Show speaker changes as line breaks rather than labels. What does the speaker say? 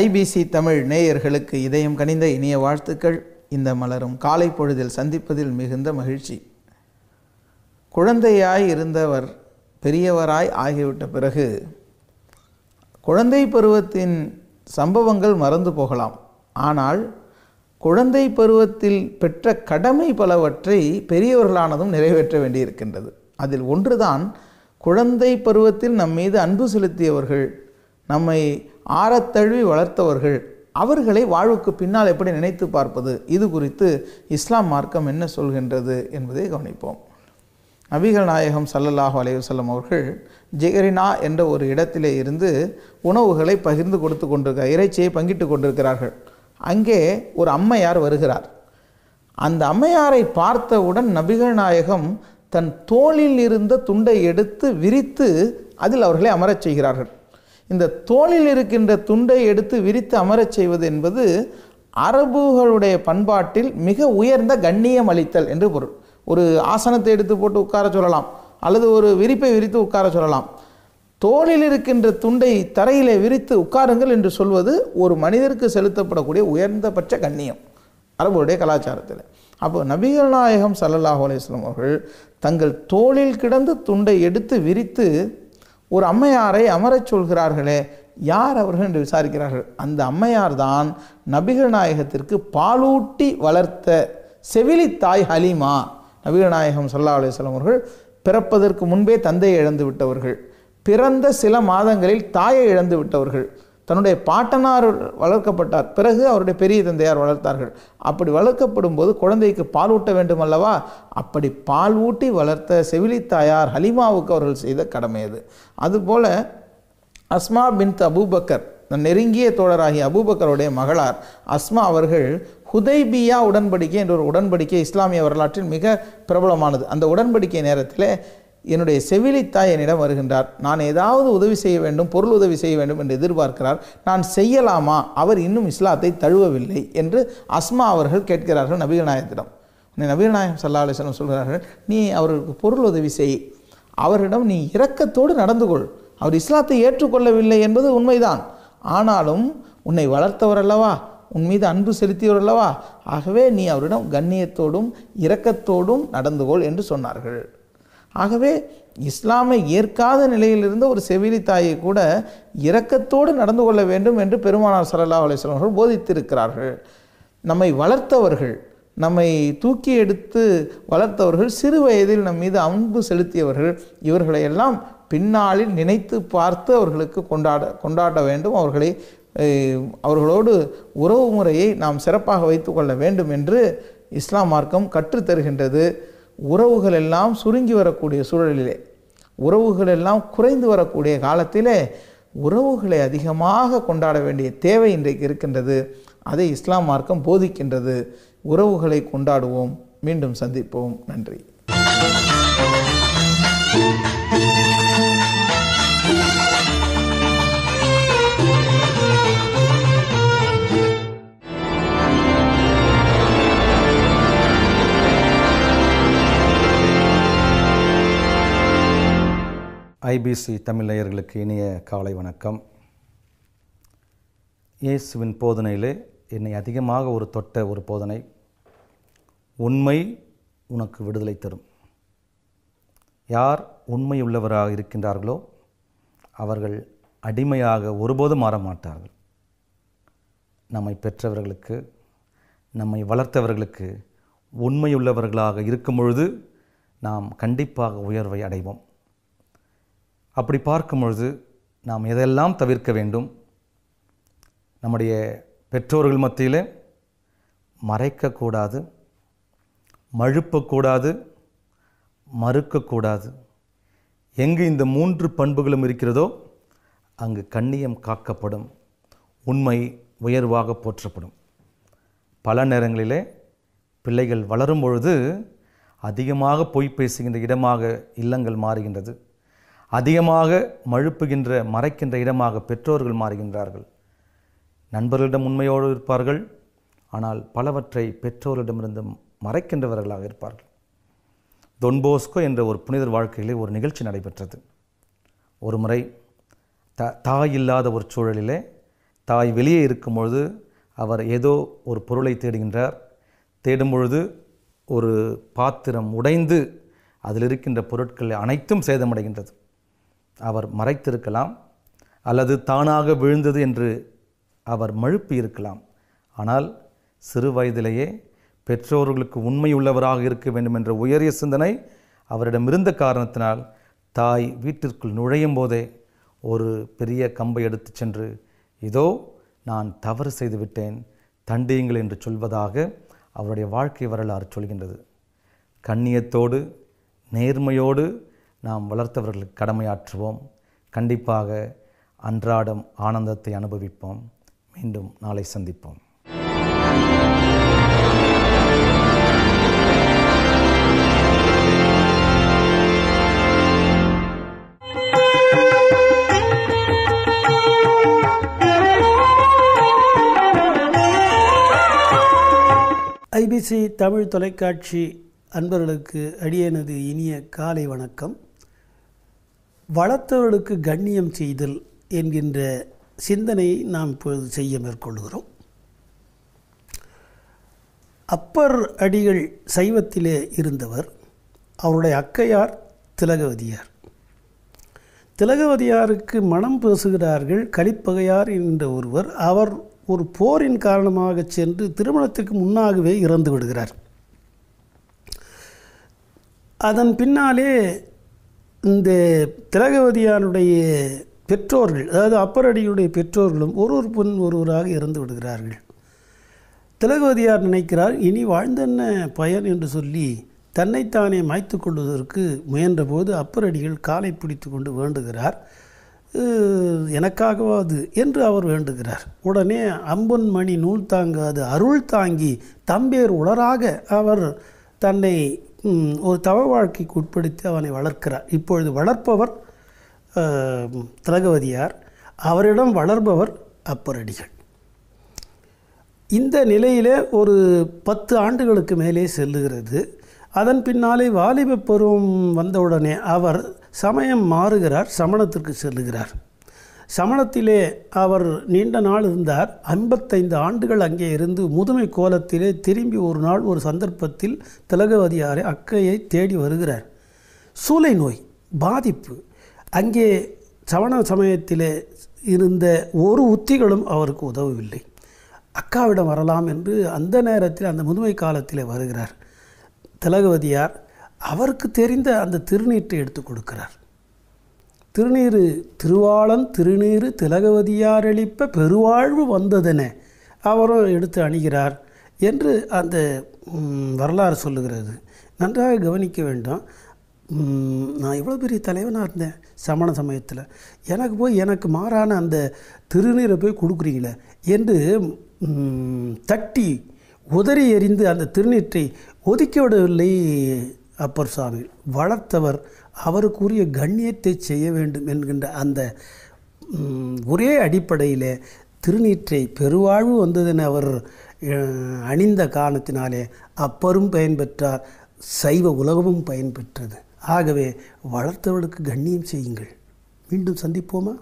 IBC Tamil நேயர்களுக்கு இதயம் கனிந்த இனிய வாழ்த்துக்கள் இந்த மலரும் காலை பொழுதில் சந்திப்பதில் மிகுந்த மகிழ்ச்சி குழந்தையாய் இருந்தவர் பெரியவராய் ஆகிவிட்ட பிறகு குழந்தை பருவத்தின் சம்பவங்கள் மறந்து போகலாம் ஆனால் குழந்தை பருவத்தில் பெற்ற கடமை பலவற்றை பெரியவர்களானதும் நிறைவேற்ற வேண்டியிருக்கின்றது அதில் ஒன்றுதான் குழந்தை பருவத்தில் நம் மீது அன்பு செலுத்தியவர்கள் நம்மை ஆரத்தழுவி வளர்த்தவர்கள் அவர்களை வாழ்வுக்கு பின்னால் எப்படி நினைத்து பார்ப்பது இது குறித்து இஸ்லாம் மார்க்கம் என்ன சொல்கின்றது என்பதை கவனிப்போம் நபிகள் நாயகம் சல்லல்லாஹு அலையுசல்லம் அவர்கள் ஜெகரினா என்ற ஒரு இடத்திலே இருந்து உணவுகளை பகிர்ந்து கொடுத்து கொண்டிருக்க இறைச்சியை பங்கிட்டு கொண்டிருக்கிறார்கள் அங்கே ஒரு அம்மையார் வருகிறார் அந்த அம்மையாரை பார்த்தவுடன் நபிகள் நாயகம் தன் தோளில் இருந்த துண்டை எடுத்து விரித்து அதில் அவர்களை அமரச் செய்கிறார்கள் இந்த தோளில் இருக்கின்ற துண்டை எடுத்து விரித்து அமரச் செய்வது என்பது அரபுகளுடைய பண்பாட்டில் மிக உயர்ந்த கண்ணியம் அளித்தல் என்று பொருள் ஒரு ஆசனத்தை எடுத்து போட்டு உட்கார சொல்லலாம் அல்லது ஒரு விரிப்பை விரித்து உட்கார சொல்லலாம் தோளில் இருக்கின்ற துண்டை தரையிலே விரித்து உட்காருங்கள் என்று சொல்வது ஒரு மனிதருக்கு செலுத்தப்படக்கூடிய உயர்ந்தபட்ச கண்ணியம் அரபுடைய கலாச்சாரத்தில் அப்போ நபிகள் நாயகம் சல்லல்லாஹ் அலையம் அவர்கள் தங்கள் தோளில் கிடந்து துண்டை எடுத்து விரித்து ஒரு அம்மையாரை அமரச் சொல்கிறார்களே யார் அவர்கள் என்று விசாரிக்கிறார்கள் அந்த அம்மையார் தான் நபிகள் நாயகத்திற்கு பாலூட்டி வளர்த்த தாய் ஹலீமா நபிகள் நாயகம் சல்லா அலுவலம் அவர்கள் பிறப்பதற்கு முன்பே தந்தையை இழந்து விட்டவர்கள் பிறந்த சில மாதங்களில் தாயை இழந்து விட்டவர்கள் தன்னுடைய பாட்டனார் வளர்க்கப்பட்டார் பிறகு அவருடைய பெரிய தந்தையார் வளர்த்தார்கள் அப்படி வளர்க்கப்படும் போது குழந்தைக்கு பால் ஊட்ட வேண்டும் அல்லவா அப்படி பால் ஊட்டி வளர்த்த செவிலித்தாயார் ஹலிமாவுக்கு அவர்கள் செய்த கடமை அது அதுபோல் அஸ்மா பின் அபூபக்கர் நெருங்கிய தோழராகிய அபூபக்கருடைய மகளார் அஸ்மா அவர்கள் ஹுதைபியா உடன்படிக்கை என்ற ஒரு உடன்படிக்கை இஸ்லாமிய வரலாற்றில் மிக பிரபலமானது அந்த உடன்படிக்கை நேரத்தில் என்னுடைய செவிலித்தாய் என்னிடம் வருகின்றார் நான் ஏதாவது உதவி செய்ய வேண்டும் பொருள் உதவி செய்ய வேண்டும் என்று எதிர்பார்க்கிறார் நான் செய்யலாமா அவர் இன்னும் இஸ்லாத்தை தழுவவில்லை என்று அஸ்மா அவர்கள் கேட்கிறார்கள் நபீநாயகத்திடம் நபிகநாயகம் சல்லா அலிஸ்லாம் சொல்கிறார்கள் நீ அவர்களுக்கு பொருள் உதவி செய் அவரிடம் நீ இரக்கத்தோடு நடந்து கொள் அவர் இஸ்லாத்தை ஏற்றுக்கொள்ளவில்லை என்பது உண்மைதான் ஆனாலும் உன்னை வளர்த்தவர் அல்லவா உன் மீது அன்பு செலுத்தியவர் அல்லவா ஆகவே நீ அவரிடம் கண்ணியத்தோடும் இரக்கத்தோடும் நடந்து கொள் என்று சொன்னார்கள் ஆகவே இஸ்லாமை ஏற்காத நிலையிலிருந்து ஒரு செவிலி தாயை கூட இரக்கத்தோடு நடந்து கொள்ள வேண்டும் என்று பெருமானார் சல்லா அலிஸ்லாம் அவர்கள் போதித்திருக்கிறார்கள் நம்மை வளர்த்தவர்கள் நம்மை தூக்கி எடுத்து வளர்த்தவர்கள் சிறு வயதில் நம் மீது அன்பு செலுத்தியவர்கள் இவர்களையெல்லாம் பின்னாளில் நினைத்து பார்த்து அவர்களுக்கு கொண்டாட கொண்டாட வேண்டும் அவர்களை அவர்களோடு உறவு முறையை நாம் சிறப்பாக வைத்து கொள்ள வேண்டும் என்று இஸ்லாம் மார்க்கம் கற்றுத்தருகின்றது உறவுகள் எல்லாம் சுருங்கி வரக்கூடிய சூழலிலே உறவுகள் எல்லாம் குறைந்து வரக்கூடிய காலத்திலே உறவுகளை அதிகமாக கொண்டாட வேண்டிய தேவை இன்றைக்கு இருக்கின்றது அதை இஸ்லாம் மார்க்கம் போதிக்கின்றது உறவுகளை கொண்டாடுவோம் மீண்டும் சந்திப்போம் நன்றி
ஐபிசி தமிழயர்களுக்கு இனிய காலை வணக்கம் இயேசுவின் போதனையிலே என்னை அதிகமாக ஒரு தொட்ட ஒரு போதனை உண்மை உனக்கு விடுதலை தரும் யார் உண்மையுள்ளவராக இருக்கின்றார்களோ அவர்கள் அடிமையாக ஒருபோதும் மாற நம்மை பெற்றவர்களுக்கு நம்மை வளர்த்தவர்களுக்கு உண்மையுள்ளவர்களாக இருக்கும் பொழுது நாம் கண்டிப்பாக உயர்வை அடைவோம் அப்படி பார்க்கும் பொழுது நாம் எதெல்லாம் தவிர்க்க வேண்டும் நம்முடைய பெற்றோர்கள் மத்தியில் மறைக்கக்கூடாது மழுப்பக்கூடாது மறுக்கக்கூடாது எங்கு இந்த மூன்று பண்புகளும் இருக்கிறதோ அங்கு கண்ணியம் காக்கப்படும் உண்மை உயர்வாக போற்றப்படும் பல நேரங்களிலே பிள்ளைகள் வளரும் பொழுது அதிகமாக பொய் பேசுகின்ற இடமாக இல்லங்கள் மாறுகின்றது அதிகமாக மழுப்புகின்ற மறைக்கின்ற இடமாக பெற்றோர்கள் மாறுகின்றார்கள் நண்பர்களிடம் உண்மையோடு இருப்பார்கள் ஆனால் பலவற்றை பெற்றோரிடமிருந்து மறைக்கின்றவர்களாக இருப்பார்கள் தொன்போஸ்கோ என்ற ஒரு புனிதர் வாழ்க்கையிலே ஒரு நிகழ்ச்சி நடைபெற்றது ஒரு முறை த தாய் இல்லாத ஒரு சூழலிலே தாய் வெளியே இருக்கும் பொழுது அவர் ஏதோ ஒரு பொருளை தேடுகின்றார் தேடும் பொழுது ஒரு பாத்திரம் உடைந்து அதில் இருக்கின்ற பொருட்கள் அனைத்தும் சேதமடைகின்றது அவர் மறைத்திருக்கலாம் அல்லது தானாக விழுந்தது என்று அவர் மழுப்பி இருக்கலாம் ஆனால் சிறு வயதிலேயே பெற்றோர்களுக்கு உண்மை உள்ளவராக இருக்க வேண்டும் என்ற உயரிய சிந்தனை அவரிடம் இருந்த காரணத்தினால் தாய் வீட்டிற்குள் நுழையும் போதே ஒரு பெரிய கம்பை எடுத்து சென்று இதோ நான் தவறு செய்துவிட்டேன் தண்டியுங்கள் என்று சொல்வதாக அவருடைய வாழ்க்கை வரலாறு சொல்கின்றது கண்ணியத்தோடு நேர்மையோடு நாம் வளர்த்தவர்களுக்கு கடமையாற்றுவோம் கண்டிப்பாக அன்றாடம் ஆனந்தத்தை அனுபவிப்போம் மீண்டும் நாளை சந்திப்போம்
ஐபிசி தமிழ் தொலைக்காட்சி அன்பர்களுக்கு அடியனது இனிய காலை வணக்கம் வளர்த்தவர்களுக்கு கண்ணியம் செய்தல் என்கின்ற சிந்தனையை நாம் இப்பொழுது செய்ய மேற்கொள்கிறோம் அப்பர் அடிகள் சைவத்திலே இருந்தவர் அவருடைய அக்கையார் திலகவதியார் திலகவதியாருக்கு மனம் பேசுகிறார்கள் கலிப்பகையார் என்ற ஒருவர் அவர் ஒரு போரின் காரணமாக சென்று திருமணத்திற்கு முன்னாகவே இறந்து விடுகிறார் அதன் பின்னாலே இந்த திலகவதியானுடைய பெற்றோர்கள் அதாவது அப்பரடியுடைய பெற்றோர்களும் ஒரு ஒரு பொன் ஒருவராக இறந்து விடுகிறார்கள் திலகவதியார் நினைக்கிறார் இனி வாழ்ந்தென்ன பயன் என்று சொல்லி தன்னைத்தானே மாய்த்து கொள்வதற்கு முயன்றபோது அப்பரடிகள் காலை பிடித்து கொண்டு வேண்டுகிறார் எனக்காகவாது என்று அவர் வேண்டுகிறார் உடனே அம்பன் மணி நூல் தாங்காது அருள் தாங்கி தம்பேர் உளராக அவர் தன்னை ஒரு தவ வாழ்க்கைக்கு உட்படுத்தி அவனை வளர்க்கிறார் இப்பொழுது வளர்ப்பவர் திலகவதியார் அவரிடம் வளர்பவர் அப்பரடிகள் இந்த நிலையிலே ஒரு பத்து ஆண்டுகளுக்கு மேலே செல்லுகிறது அதன் பின்னாலே வாலிப பருவம் வந்தவுடனே அவர் சமயம் மாறுகிறார் சமணத்திற்கு செல்லுகிறார் சமணத்திலே அவர் நீண்ட நாள் இருந்தார் ஐம்பத்தைந்து ஆண்டுகள் அங்கே இருந்து முதுமை கோலத்திலே திரும்பி ஒரு நாள் ஒரு சந்தர்ப்பத்தில் திலகவதியாரை அக்கையை தேடி வருகிறார் சூளை நோய் பாதிப்பு அங்கே சமண சமயத்திலே இருந்த ஒரு உத்திகளும் அவருக்கு உதவவில்லை அக்காவிடம் வரலாம் என்று அந்த நேரத்தில் அந்த முதுமை காலத்திலே வருகிறார் திலகவதியார் அவருக்கு தெரிந்த அந்த திருநீற்றை எடுத்து கொடுக்கிறார் திருநீறு திருவாளன் திருநீறு திலகவதியார் பெருவாழ்வு வந்ததென அவரும் எடுத்து அணுகிறார் என்று அந்த வரலாறு சொல்லுகிறது நன்றாக கவனிக்க வேண்டும் நான் இவ்வளோ பெரிய தலைவனாக இருந்தேன் சமண சமயத்தில் எனக்கு போய் எனக்கு மாறான அந்த திருநீரை போய் கொடுக்குறீங்களே என்று தட்டி உதறி எறிந்து அந்த திருநீற்றை ஒதுக்கி விடவில்லை அப்பர் சுவாமி வளர்த்தவர் அவருக்குரிய கண்ணியத்தை செய்ய வேண்டும் என்கின்ற அந்த ஒரே அடிப்படையில் திருநீற்றை பெருவாழ்வு வந்ததென அவர் அணிந்த காரணத்தினாலே அப்பரும் பயன்பெற்றார் சைவ உலகமும் பயன்பெற்றது ஆகவே வளர்த்தவர்களுக்கு கண்ணியம் செய்யுங்கள் மீண்டும் சந்திப்போமா